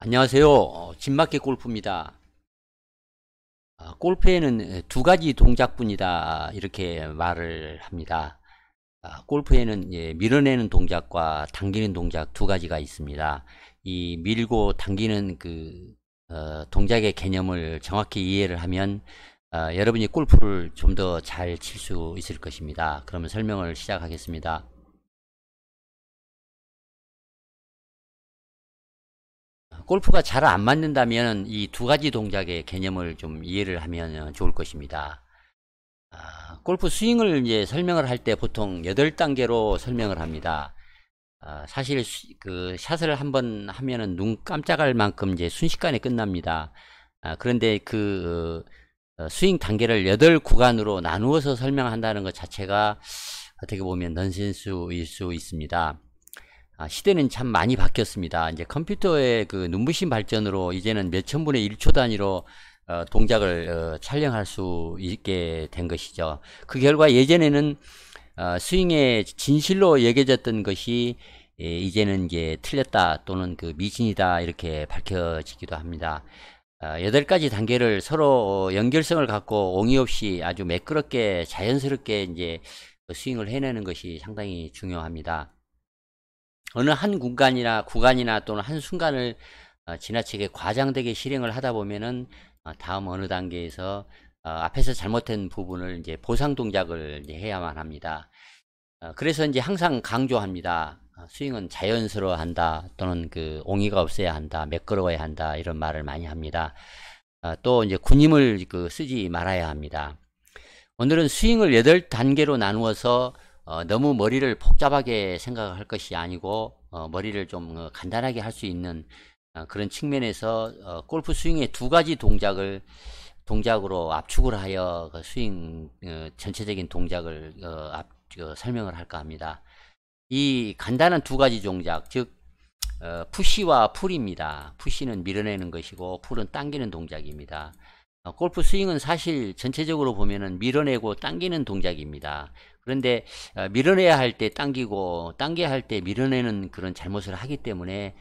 안녕하세요. 진마켓 어, 골프입니다. 아, 골프에는 두 가지 동작뿐이다. 이렇게 말을 합니다. 아, 골프에는 예, 밀어내는 동작과 당기는 동작 두 가지가 있습니다. 이 밀고 당기는 그 어, 동작의 개념을 정확히 이해를 하면 아, 여러분이 골프를 좀 더 잘 칠 수 있을 것입니다. 그러면 설명을 시작하겠습니다. 골프가 잘 안 맞는다면 이 두 가지 동작의 개념을 좀 이해를 하면 좋을 것입니다. 아, 골프 스윙을 이제 설명을 할 때 보통 8단계로 설명을 합니다. 아, 사실 그 샷을 한번 하면눈 깜짝할 만큼 이제 순식간에 끝납니다. 아, 그런데 그 어, 스윙 단계를 8 구간으로 나누어서 설명한다는 것 자체가 어떻게 보면 넌센스일 수 있습니다. 아, 시대는 참 많이 바뀌었습니다. 이제 컴퓨터의 그 눈부신 발전으로 이제는 몇천 분의 일초 단위로 어, 동작을 어, 촬영할 수 있게 된 것이죠. 그 결과 예전에는 어, 스윙의 진실로 여겨졌던 것이 예, 이제는 이제 틀렸다 또는 그 미진이다 이렇게 밝혀지기도 합니다. 어, 여덟 가지 단계를 서로 어, 연결성을 갖고 옹이 없이 아주 매끄럽게 자연스럽게 이제 그 스윙을 해내는 것이 상당히 중요합니다. 어느 한 공간이나 구간이나 또는 한 순간을 어, 지나치게 과장되게 실행을 하다 보면은 어, 다음 어느 단계에서 어, 앞에서 잘못된 부분을 이제 보상 동작을 이제 해야만 합니다. 그래서 이제 항상 강조합니다. 스윙은 자연스러워 한다 또는 그 옹이가 없어야 한다 매끄러워야 한다 이런 말을 많이 합니다. 또 이제 군임을 그 쓰지 말아야 합니다. 오늘은 스윙을 8단계로 나누어서 어, 너무 머리를 복잡하게 생각할 것이 아니고 어, 머리를 좀 어, 간단하게 할 수 있는 어, 그런 측면에서 어, 골프 스윙의 두 가지 동작을 동작으로 압축을 하여 그 스윙 어, 전체적인 동작을 어, 앞, 어, 설명을 할까 합니다. 이 간단한 두 가지 동작 즉 어, 푸시와 풀입니다. 푸시는 밀어내는 것이고 풀은 당기는 동작입니다. 어, 골프 스윙은 사실 전체적으로 보면은 밀어내고 당기는 동작입니다. 그런데 어, 밀어내야 할 때 당기고 당겨야 할 때 밀어내는 그런 잘못을 하기 때문에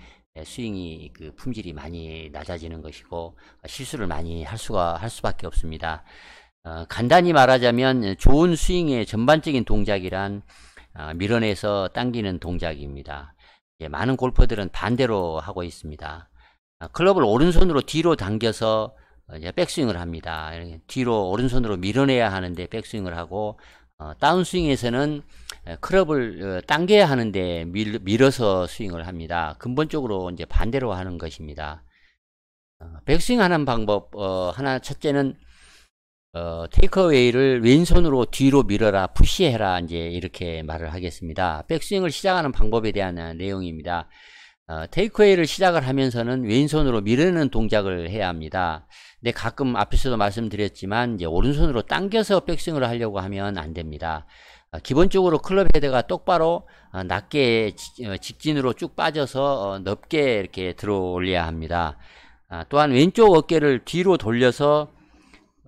스윙이 예, 그 품질이 많이 낮아지는 것이고 실수를 많이 할 수가 할 수밖에 없습니다. 어, 간단히 말하자면 좋은 스윙의 전반적인 동작이란 어, 밀어내서 당기는 동작입니다. 예, 많은 골퍼들은 반대로 하고 있습니다. 어, 클럽을 오른손으로 뒤로 당겨서 어, 백스윙을 합니다. 뒤로 오른손으로 밀어내야 하는데 백스윙을 하고 어, 다운스윙에서는 클럽을 어, 당겨야 하는데 밀, 밀어서 스윙을 합니다. 근본적으로 이제 반대로 하는 것입니다. 어, 백스윙 하는 방법 어, 하나 첫째는 어, 테이크웨이를 왼손으로 뒤로 밀어라 푸시해라 이제 이렇게 말을 하겠습니다. 백스윙을 시작하는 방법에 대한 내용입니다. 어, 테이크웨이를 시작을 하면서는 왼손으로 밀어내는 동작을 해야 합니다. 근데 가끔 앞에서도 말씀드렸지만 이제 오른손으로 당겨서 백스윙을 하려고 하면 안 됩니다. 어, 기본적으로 클럽 헤드가 똑바로 어, 낮게 직진으로 쭉 빠져서 넓게 이렇게 들어올려야 합니다. 아, 또한 왼쪽 어깨를 뒤로 돌려서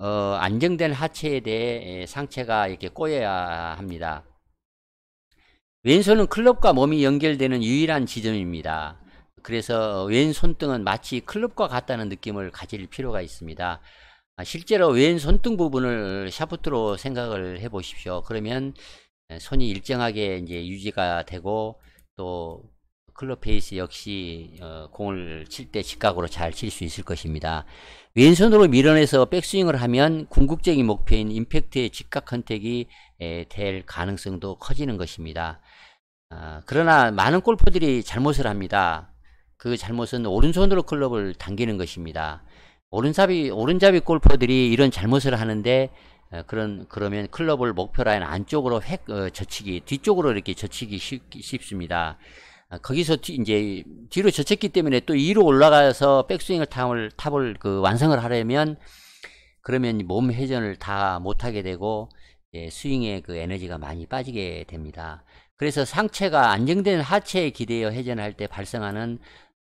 안정된 하체에 대해 상체가 이렇게 꼬여야 합니다. 왼손은 클럽과 몸이 연결되는 유일한 지점입니다. 그래서 왼손등은 마치 클럽과 같다는 느낌을 가질 필요가 있습니다. 아, 실제로 왼손등 부분을 샤프트로 생각을 해 보십시오. 그러면 예, 손이 일정하게 이제 유지가 되고 또 클럽 페이스 역시 어, 공을 칠 때 직각으로 잘 칠 수 있을 것입니다. 왼손으로 밀어내서 백스윙을 하면 궁극적인 목표인 임팩트의 직각 컨택이 예, 될 가능성도 커지는 것입니다. 아, 그러나 많은 골퍼들이 잘못을 합니다. 그 잘못은 오른손으로 클럽을 당기는 것입니다. 오른잡이 오른잡이 골퍼들이 이런 잘못을 하는데 어, 그런 그러면 클럽을 목표 라인 안쪽으로 획 어, 젖히기 뒤쪽으로 이렇게 젖히기 쉽, 쉽습니다. 아, 거기서 뒤, 이제 뒤로 젖혔기 때문에 또위로 올라가서 백스윙을 탑을 탑을 그 완성을 하려면 그러면 몸 회전을 다 못하게 되고 예, 스윙의 그 에너지가 많이 빠지게 됩니다. 그래서 상체가 안정된 하체에 기대어 회전할 때 발생하는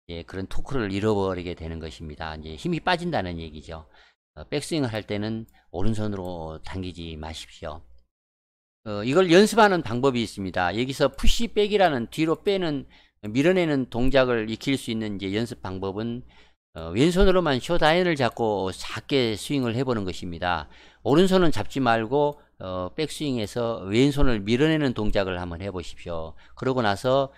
예, 그런 토크를 잃어버리게 되는 것입니다. 이제 힘이 빠진다는 얘기죠. 어, 백스윙을 할 때는 오른손으로 당기지 마십시오. 어, 이걸 연습하는 방법이 있습니다. 여기서 푸시백이라는 뒤로 빼는 밀어내는 동작을 익힐 수 있는 이제 연습 방법은 어, 왼손으로만 쇼다인을 잡고 작게 스윙을 해보는 것입니다. 오른손은 잡지 말고 어, 백스윙에서 왼손을 밀어내는 동작을 한번 해보십시오. 그러고 나서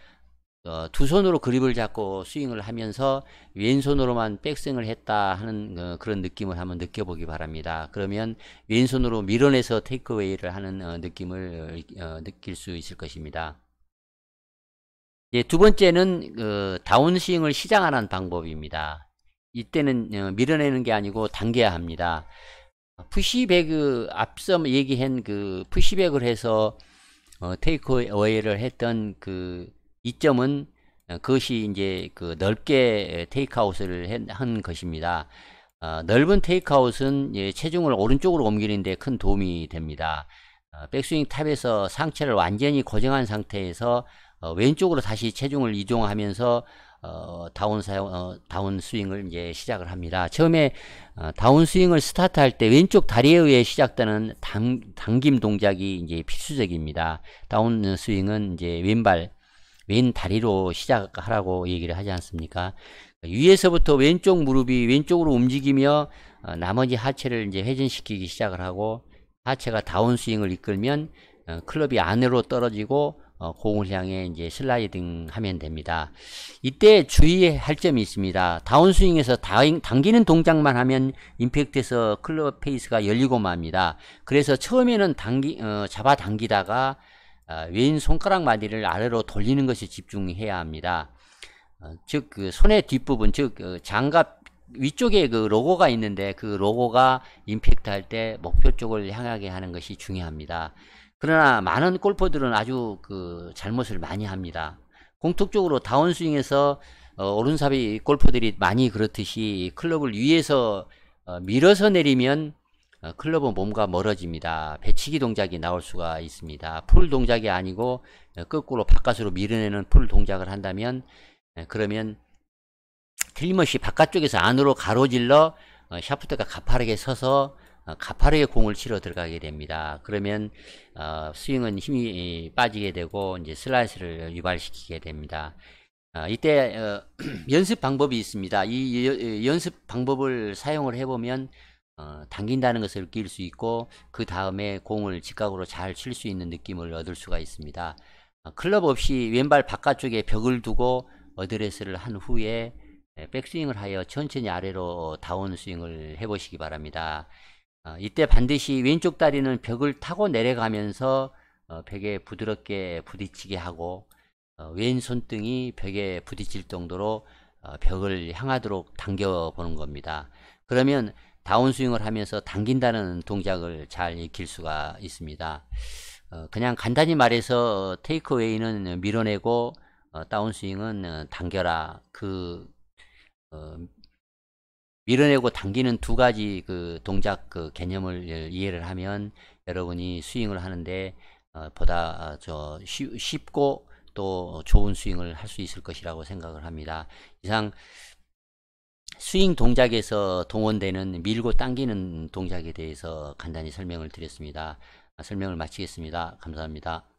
어, 두 손으로 그립을 잡고 스윙을 하면서 왼손으로만 백스윙을 했다 하는 어, 그런 느낌을 한번 느껴보기 바랍니다. 그러면 왼손으로 밀어내서 테이크웨이를 하는 어, 느낌을 어, 느낄 수 있을 것입니다. 예, 두 번째는 어, 다운스윙을 시작하는 방법입니다. 이때는 어, 밀어내는 게 아니고 당겨야 합니다. 푸시백 앞서 얘기한 그 푸시백을 해서 어, 테이크어웨이를 했던 그 이점은 어, 그것이 이제 그 넓게 테이크아웃을 한 것입니다. 어, 넓은 테이크아웃은 예, 체중을 오른쪽으로 옮기는데 큰 도움이 됩니다. 어, 백스윙 탑에서 상체를 완전히 고정한 상태에서 어, 왼쪽으로 다시 체중을 이동하면서 어, 다운 사용, 어, 다운 스윙을 이제 시작을 합니다. 처음에 어, 다운 스윙을 스타트할 때 왼쪽 다리에 의해 시작되는 당, 당김 동작이 이제 필수적입니다. 다운 스윙은 이제 왼발, 왼 다리로 시작하라고 얘기를 하지 않습니까? 위에서부터 왼쪽 무릎이 왼쪽으로 움직이며 어, 나머지 하체를 이제 회전시키기 시작을 하고 하체가 다운 스윙을 이끌면 어, 클럽이 안으로 떨어지고 어, 공을 향해 이제 슬라이딩 하면 됩니다. 이때 주의할 점이 있습니다. 다운스윙에서 다잉, 당기는 동작만 하면 임팩트에서 클럽 페이스가 열리고 맙니다. 그래서 처음에는 당기, 어, 잡아당기다가 어, 왼 손가락 마디를 아래로 돌리는 것이 집중해야 합니다. 어, 즉, 그 손의 뒷부분, 즉, 어, 장갑 위쪽에 그 로고가 있는데 그 로고가 임팩트 할 때 목표 쪽을 향하게 하는 것이 중요합니다. 그러나 많은 골퍼들은 아주 그 잘못을 많이 합니다. 공통적으로 다운스윙에서 어, 오른사이 골퍼들이 많이 그렇듯이 클럽을 위에서 어, 밀어서 내리면 어, 클럽은 몸과 멀어집니다. 배치기 동작이 나올 수가 있습니다. 풀 동작이 아니고 어, 거꾸로 바깥으로 밀어내는 풀 동작을 한다면 어, 그러면 틀림없이 바깥쪽에서 안으로 가로질러 어, 샤프트가 가파르게 서서 어, 가파르게 공을 치러 들어가게 됩니다. 그러면 어, 스윙은 힘이 빠지게 되고 이제 슬라이스를 유발시키게 됩니다. 어, 이때 연습 방법이 있습니다. 이 연습 방법을 사용을 해보면 당긴다는 것을 느낄 수 있고 그 다음에 공을 직각으로 잘 칠 수 있는 느낌을 얻을 수가 있습니다. 클럽 없이 왼발 바깥쪽에 벽을 두고 어드레스를 한 후에 예, 백스윙을 하여 천천히 아래로 다운스윙을 해보시기 바랍니다. 어, 이때 반드시 왼쪽 다리는 벽을 타고 내려가면서 어, 벽에 부드럽게 부딪히게 하고 어, 왼 손등이 벽에 부딪힐 정도로 벽을 향하도록 당겨 보는 겁니다. 그러면 다운스윙을 하면서 당긴다는 동작을 잘 익힐 수가 있습니다. 그냥 간단히 말해서 테이크웨이는 밀어내고 다운스윙은 당겨라 그 밀어내고 당기는 두 가지 그 동작 그 개념을 예, 이해를 하면 여러분이 스윙을 하는데 어, 보다 아, 저 쉬, 쉽고 또 좋은 스윙을 할 수 있을 것이라고 생각을 합니다. 이상 스윙 동작에서 동원되는 밀고 당기는 동작에 대해서 간단히 설명을 드렸습니다. 아, 설명을 마치겠습니다. 감사합니다.